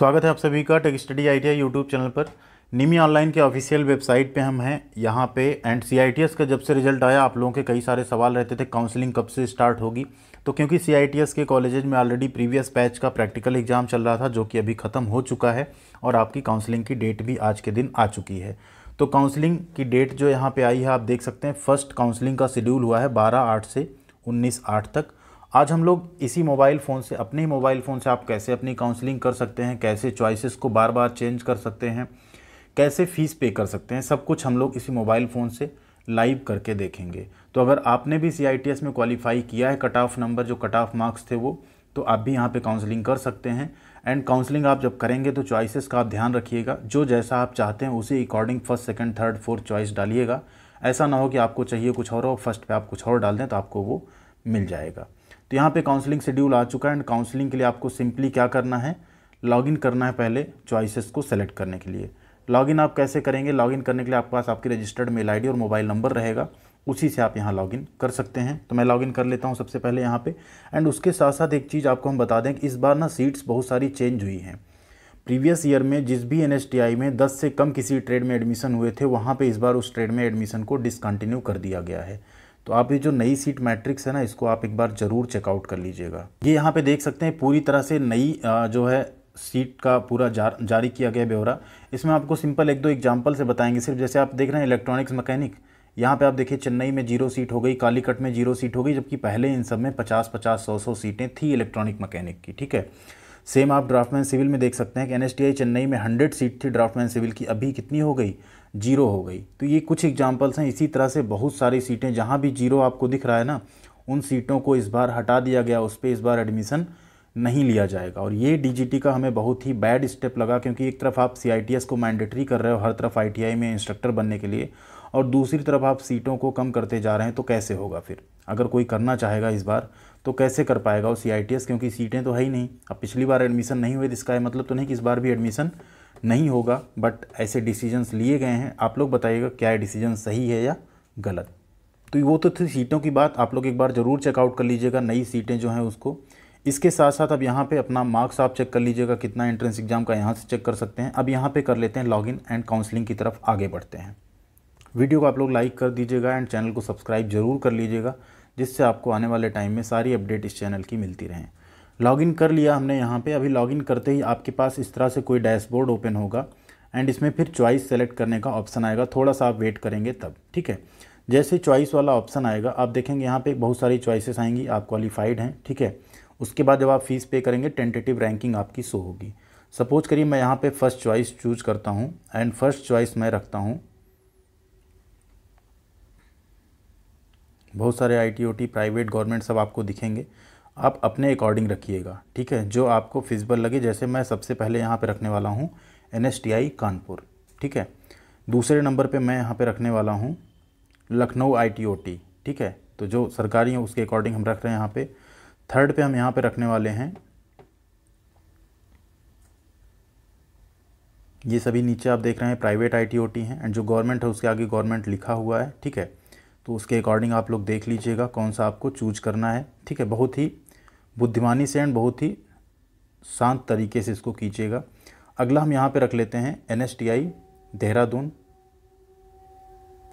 स्वागत है आप सभी का tech study ITI YouTube channel पर निमी ऑनलाइन के ऑफिशियल वेबसाइट पे हम हैं यहाँ पे एंड सी का जब से रिजल्ट आया आप लोगों के कई सारे सवाल रहते थे काउंसलिंग कब से स्टार्ट होगी तो क्योंकि सी के कॉलेजेज में ऑलरेडी प्रीवियस बैच का प्रैक्टिकल एग्जाम चल रहा था जो कि अभी ख़त्म हो चुका है और आपकी काउंसलिंग की डेट भी आज के दिन आ चुकी है तो काउंसलिंग की डेट जो यहाँ पर आई है आप देख सकते हैं फर्स्ट काउंसलिंग का शेड्यूल हुआ है बारह आठ से उन्नीस आठ तक आज हम लोग इसी मोबाइल फ़ोन से अपने ही मोबाइल फ़ोन से आप कैसे अपनी काउंसलिंग कर सकते हैं कैसे चॉइसेस को बार बार चेंज कर सकते हैं कैसे फ़ीस पे कर सकते हैं सब कुछ हम लोग इसी मोबाइल फ़ोन से लाइव करके देखेंगे तो अगर आपने भी सी में क्वालिफाई किया है कट ऑफ नंबर जो कट ऑफ मार्क्स थे वो तो आप भी यहाँ पे काउंसलिंग कर सकते हैं एंड काउंसलिंग आप जब करेंगे तो चॉइसेस का आप ध्यान रखिएगा जो जैसा आप चाहते हैं उसी according first second third fourth choice डालिएगा ऐसा ना हो कि आपको चाहिए कुछ और हो फर्स्ट पे आप कुछ और डाल दें तो आपको वो मिल जाएगा तो यहाँ पे काउंसलिंग शेड्यूल आ चुका है एंड काउंसलिंग के लिए आपको सिंपली क्या करना है लॉगिन करना है पहले चॉइसेस को सेलेक्ट करने के लिए लॉगिन आप कैसे करेंगे लॉगिन करने के लिए आपके पास आपकी रजिस्टर्ड मेल आईडी और मोबाइल नंबर रहेगा उसी से आप यहाँ लॉगिन कर सकते हैं तो मैं लॉगिन कर लेता हूँ सबसे पहले यहाँ पर एंड उसके साथ साथ एक चीज़ आपको हम बता दें कि इस बार ना सीट्स बहुत सारी चेंज हुई हैं प्रीवियस ईयर में जिस भी एन में 10 से कम किसी ट्रेड में एडमिशन हुए थे वहाँ पे इस बार उस ट्रेड में एडमिशन को डिसकंटिन्यू कर दिया गया है तो आप ये जो नई सीट मैट्रिक्स है ना इसको आप एक बार ज़रूर चेकआउट कर लीजिएगा ये यहाँ पे देख सकते हैं पूरी तरह से नई जो है सीट का पूरा जार, जारी किया गया ब्यौरा इसमें आपको सिंपल एक दो एग्जाम्पल से बताएंगे सिर्फ जैसे आप देख रहे हैं इलेक्ट्रॉनिक्स मैकेनिक यहाँ पे आप देखिए चेन्नई में जीरो सीट हो गई कालीकट में जीरो सीट हो गई जबकि पहले इन सब में पचास पचास सौ सौ सीटें थी इलेक्ट्रॉनिक मैकेनिक की ठीक है सेम आप ड्राफ्टमैन सिविल में देख सकते हैं कि एन चेन्नई में हंड्रेड सीट थी ड्राफ्टमैन सिविल की अभी कितनी हो गई जीरो हो गई तो ये कुछ एग्जाम्पल्स हैं इसी तरह से बहुत सारी सीटें जहाँ भी जीरो आपको दिख रहा है ना उन सीटों को इस बार हटा दिया गया उस पर इस बार एडमिशन नहीं लिया जाएगा और ये डी का हमें बहुत ही बैड स्टेप लगा क्योंकि एक तरफ आप सी को मैंडेटरी कर रहे हो हर तरफ आई में इंस्ट्रक्टर बनने के लिए और दूसरी तरफ आप सीटों को कम करते जा रहे हैं तो कैसे होगा फिर अगर कोई करना चाहेगा इस बार तो कैसे कर पाएगा वो सी क्योंकि सीटें तो है ही नहीं अब पिछली बार एडमिशन नहीं हुए तो इसका मतलब तो नहीं कि इस बार भी एडमिशन नहीं होगा बट ऐसे डिसीजंस लिए गए हैं आप लोग बताइएगा क्या डिसीजन सही है या गलत तो वो तो थी सीटों की बात आप लोग एक बार ज़रूर चेकआउट कर लीजिएगा नई सीटें जो हैं उसको इसके साथ साथ अब यहाँ पे अपना मार्क्स आप चेक कर लीजिएगा कितना एंट्रेंस एग्ज़ाम का यहाँ से चेक कर सकते हैं अब यहाँ पे कर लेते हैं लॉगिन एंड काउंसलिंग की तरफ आगे बढ़ते हैं वीडियो को आप लोग लाइक कर दीजिएगा एंड चैनल को सब्सक्राइब जरूर कर लीजिएगा जिससे आपको आने वाले टाइम में सारी अपडेट इस चैनल की मिलती रहें लॉगिन कर लिया हमने यहाँ पे अभी लॉगिन करते ही आपके पास इस तरह से कोई डैशबोर्ड ओपन होगा एंड इसमें फिर चॉइस सेलेक्ट करने का ऑप्शन आएगा थोड़ा सा आप वेट करेंगे तब ठीक है जैसे चॉइस वाला ऑप्शन आएगा आप देखेंगे यहाँ पे बहुत सारी चॉइसेस आएंगी आप क्वालिफाइड हैं ठीक है उसके बाद जब आप फ़ीस पे करेंगे टेंटेटिव रैंकिंग आपकी शो होगी सपोज करिए मैं यहाँ पे फ़र्स्ट चॉइस चूज करता हूँ एंड फर्स्ट चॉइस मैं रखता हूँ बहुत सारे आई प्राइवेट गवर्नमेंट सब आपको दिखेंगे आप अपने अकॉर्डिंग रखिएगा ठीक है जो आपको फिजबल लगे जैसे मैं सबसे पहले यहाँ पे रखने वाला हूँ एन कानपुर ठीक है दूसरे नंबर पे मैं यहाँ पे रखने वाला हूँ लखनऊ आई ठीक है तो जो सरकारी है उसके अकॉर्डिंग हम रख रहे हैं यहाँ पे थर्ड पे हम यहाँ पे रखने वाले हैं ये सभी नीचे आप देख रहे हैं प्राइवेट आई हैं एंड जो गवर्नमेंट है उसके आगे गवर्नमेंट लिखा हुआ है ठीक है तो उसके अकॉर्डिंग आप लोग देख लीजिएगा कौन सा आपको चूज करना है ठीक है बहुत ही बुद्धिमानी से एंड बहुत ही शांत तरीके से इसको कीजिएगा अगला हम यहाँ पे रख लेते हैं एन देहरादून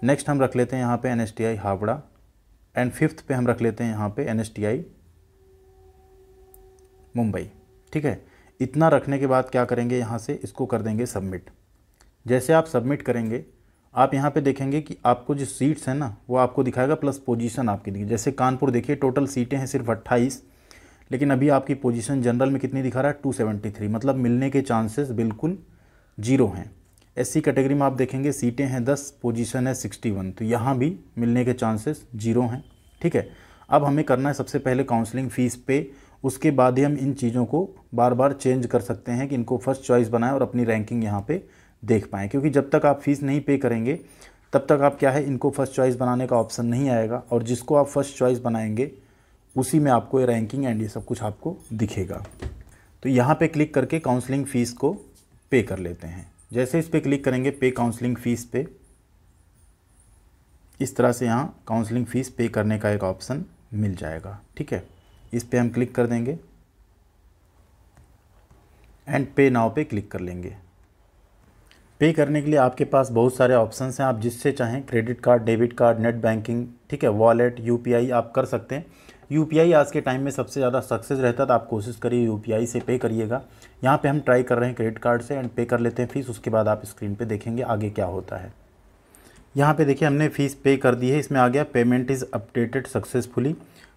नेक्स्ट हम रख लेते हैं यहाँ पे एन हावड़ा एंड फिफ्थ पे हम रख लेते हैं यहाँ पे एन मुंबई ठीक है इतना रखने के बाद क्या करेंगे यहाँ से इसको कर देंगे सबमिट जैसे आप सबमिट करेंगे आप यहाँ पे देखेंगे कि आपको जो सीट्स हैं ना वो आपको दिखाएगा प्लस पोजीशन आपकी दिखेगी जैसे कानपुर देखिए टोटल सीटें हैं सिर्फ अट्ठाईस लेकिन अभी आपकी पोजीशन जनरल में कितनी दिखा रहा है थ्री मतलब मिलने के चांसेस बिल्कुल जीरो हैं एस कैटेगरी में आप देखेंगे सीटें हैं दस पोजिशन है सिक्सटी वन तो यहाँ भी मिलने के चांसेस जीरो हैं ठीक है अब हमें करना है सबसे पहले काउंसलिंग फ़ीस पे उसके बाद ही हम इन चीज़ों को बार बार चेंज कर सकते हैं कि इनको फर्स्ट चॉइस बनाएं और अपनी रैंकिंग यहाँ पे देख पाएँ क्योंकि जब तक आप फ़ीस नहीं पे करेंगे तब तक आप क्या है इनको फर्स्ट चॉइस बनाने का ऑप्शन नहीं आएगा और जिसको आप फर्स्ट चॉइस बनाएंगे उसी में आपको ये रैंकिंग एंड ये सब कुछ आपको दिखेगा तो यहाँ पे क्लिक करके काउंसलिंग फ़ीस को पे कर लेते हैं जैसे इस पर क्लिक करेंगे पे काउंसलिंग फ़ीस पे इस तरह से यहाँ काउंसलिंग फ़ीस पे करने का एक ऑप्शन मिल जाएगा ठीक है इस पर हम क्लिक कर देंगे एंड पे नाव पे क्लिक कर लेंगे पे करने के लिए आपके पास बहुत सारे ऑप्शंस हैं आप जिससे चाहें credit card debit card net banking ठीक है वॉलेट यू आप कर सकते हैं यू आज के टाइम में सबसे ज़्यादा सक्सेस रहता है तो आप कोशिश करिए यू से पे करिएगा यहाँ पे हम ट्राई कर रहे हैं क्रेडिट कार्ड से एंड पे कर लेते हैं फीस उसके बाद आप स्क्रीन पे देखेंगे आगे क्या होता है यहाँ पे देखिए हमने फ़ीस पे कर दी है इसमें आ गया payment is updated successfully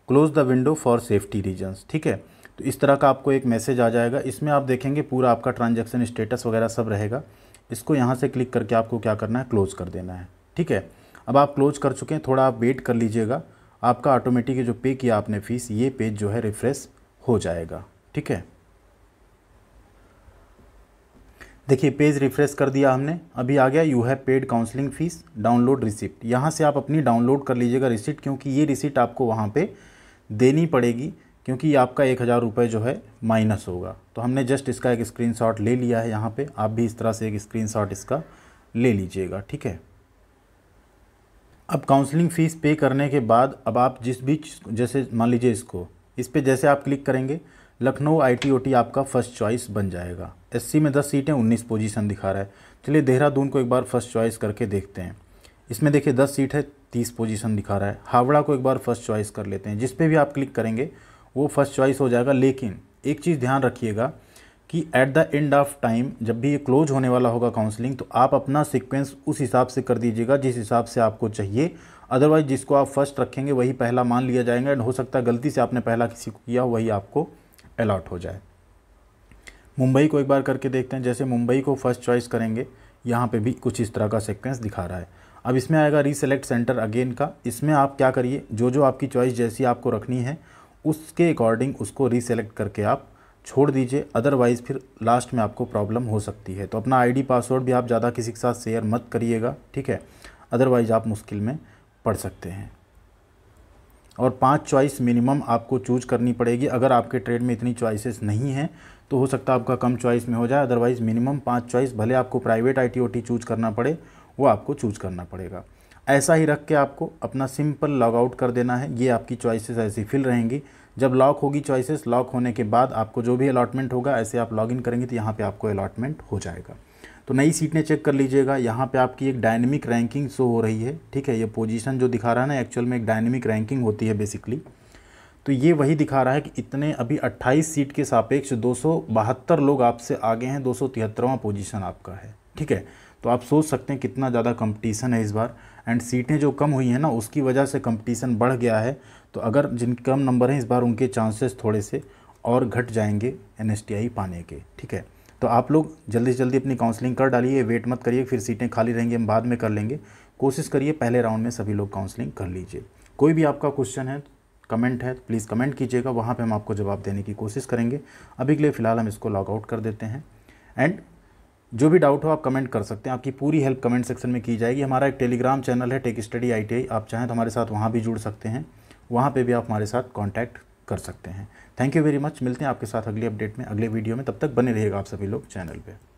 close the window for safety reasons ठीक है तो इस तरह का आपको एक मैसेज आ जाएगा इसमें आप देखेंगे पूरा आपका ट्रांजेक्शन स्टेटस वगैरह सब रहेगा इसको यहाँ से क्लिक करके आपको क्या करना है क्लोज़ कर देना है ठीक है अब आप क्लोज कर चुके हैं थोड़ा आप वेट कर लीजिएगा आपका ऑटोमेटिक जो पे किया आपने फ़ीस ये पेज जो है रिफ़्रेश हो जाएगा ठीक है देखिए पेज रिफ़्रेश कर दिया हमने अभी आ गया you have paid counselling fees download receipt यहाँ से आप अपनी डाउनलोड कर लीजिएगा रिसिप्ट क्योंकि ये रिसिप्ट आपको वहाँ पे देनी पड़ेगी क्योंकि आपका एक हज़ार रुपये जो है माइनस होगा तो हमने जस्ट इसका एक स्क्रीनशॉट ले लिया है यहाँ पे आप भी इस तरह से एक स्क्रीनशॉट इसका ले लीजिएगा ठीक है अब काउंसलिंग फ़ीस पे करने के बाद अब आप जिस भी जैसे मान लीजिए इसको इस पर जैसे आप क्लिक करेंगे लखनऊ आईटीओटी आपका फर्स्ट चॉइस बन जाएगा एस में दस सीटें उन्नीस पोजिशन दिखा रहा है चलिए देहरादून को एक बार फर्स्ट चॉइस करके देखते हैं इसमें देखिए दस सीट है तीस पोजिशन दिखा रहा है हावड़ा को एक बार फर्स्ट चॉइस कर लेते हैं जिस पर भी आप क्लिक करेंगे वो फर्स्ट चॉइस हो जाएगा लेकिन एक चीज़ ध्यान रखिएगा कि at the end of time जब भी ये क्लोज होने वाला होगा काउंसलिंग तो आप अपना सिक्वेंस उस हिसाब से कर दीजिएगा जिस हिसाब से आपको चाहिए अदरवाइज जिसको आप फर्स्ट रखेंगे वही पहला मान लिया जाएगा एंड हो सकता है गलती से आपने पहला किसी को किया वही आपको अलॉट हो जाए मुंबई को एक बार करके देखते हैं जैसे मुंबई को फर्स्ट चॉइस करेंगे यहाँ पे भी कुछ इस तरह का सिक्वेंस दिखा रहा है अब इसमें आएगा रीसेलेक्ट सेंटर अगेन का इसमें आप क्या करिए जो जो आपकी चॉइस जैसी आपको रखनी है उसके अकॉर्डिंग उसको रीसेलेक्ट करके आप छोड़ दीजिए अदरवाइज़ फिर लास्ट में आपको प्रॉब्लम हो सकती है तो अपना आईडी पासवर्ड भी आप ज़्यादा किसी के साथ शेयर मत करिएगा ठीक है अदरवाइज़ आप मुश्किल में पड़ सकते हैं और पांच चॉइस मिनिमम आपको चूज करनी पड़ेगी अगर आपके ट्रेड में इतनी चॉइसेस नहीं हैं तो हो सकता है आपका कम चॉइस में हो जाए अदरवाइज़ मिनिमम पाँच चॉइस भले आपको प्राइवेट आई टी चूज करना पड़े वो आपको चूज करना पड़ेगा ऐसा ही रख के आपको अपना सिंपल लॉग आउट कर देना है ये आपकी चॉइसेस ऐसी फिल रहेंगी जब लॉक होगी चॉइसेस लॉक होने के बाद आपको जो भी अलॉटमेंट होगा ऐसे आप लॉगिन करेंगे तो यहाँ पे आपको अलॉटमेंट हो जाएगा तो नई सीटें चेक कर लीजिएगा यहाँ पे आपकी एक डायनेमिक रैंकिंग शो हो रही है ठीक है ये पोजीशन जो दिखा रहा है ना एक्चुअल में एक डायनेमिक रैंकिंग होती है बेसिकली तो ये वही दिखा रहा है कि इतने अभी अट्ठाईस सीट के सापेक्ष दो लोग आपसे आगे हैं दो सौ आपका है ठीक है तो आप सोच सकते हैं कितना ज़्यादा कंपटीशन है इस बार एंड सीटें जो कम हुई हैं ना उसकी वजह से कंपटीशन बढ़ गया है तो अगर जिन कम नंबर हैं इस बार उनके चांसेस थोड़े से और घट जाएंगे एन पाने के ठीक है तो आप लोग जल्दी से जल्दी अपनी काउंसलिंग कर डालिए वेट मत करिए फिर सीटें खाली रहेंगी हम बाद में कर लेंगे कोशिश करिए पहले राउंड में सभी लोग काउंसलिंग कर लीजिए कोई भी आपका क्वेश्चन है कमेंट है तो प्लीज़ कमेंट कीजिएगा वहाँ पे हम आपको जवाब देने की कोशिश करेंगे अभी के लिए फ़िलहाल हम इसको लॉग आउट कर देते हैं एंड जो भी डाउट हो आप कमेंट कर सकते हैं आपकी पूरी हेल्प कमेंट सेक्शन में की जाएगी हमारा एक टेलीग्राम चैनल है टेक स्टडी आई आप चाहें तो हमारे साथ वहाँ भी जुड़ सकते हैं वहाँ पर भी आप हमारे साथ कॉन्टैक्ट कर सकते हैं थैंक यू वेरी मच मिलते हैं आपके साथ अगले अपडेट में अगले वीडियो में तब तक बने रहिएगा आप सभी लोग चैनल पर